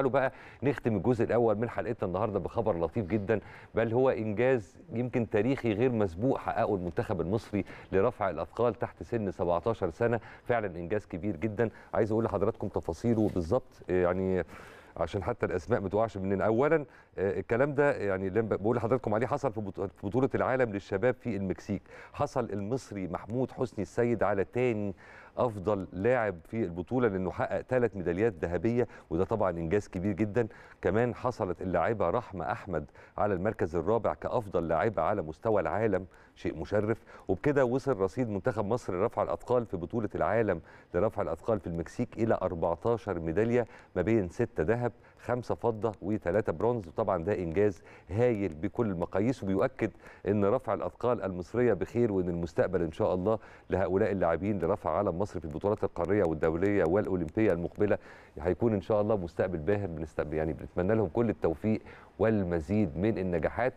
تعالوا بقى نختم الجزء الاول من حلقتنا النهارده بخبر لطيف جدا بل هو انجاز يمكن تاريخي غير مسبوق حققه المنتخب المصري لرفع الاثقال تحت سن 17 سنه فعلا انجاز كبير جدا عايز اقول لحضراتكم تفاصيله بالظبط يعني عشان حتى الاسماء ما تقعش مننا اولا آه، الكلام ده يعني اللي بقول لحضراتكم عليه حصل في بطوله العالم للشباب في المكسيك حصل المصري محمود حسني السيد على تاني افضل لاعب في البطوله لانه حقق ثلاث ميداليات ذهبيه وده طبعا انجاز كبير جدا كمان حصلت اللاعبه رحمه احمد على المركز الرابع كافضل لاعبه على مستوى العالم شيء مشرف وبكده وصل رصيد منتخب مصر لرفع الاثقال في بطوله العالم لرفع الاثقال في المكسيك الى 14 ميداليه ما بين 6 ذهب خمسة فضة وثلاثة برونز وطبعا ده إنجاز هايل بكل المقاييس وبيؤكد أن رفع الأثقال المصرية بخير وأن المستقبل إن شاء الله لهؤلاء اللاعبين لرفع علم مصر في البطولات القاريه والدوليه والاولمبيه المقبله هيكون ان شاء الله مستقبل باهر بنستقبل يعني بنتمنى لهم كل التوفيق والمزيد من النجاحات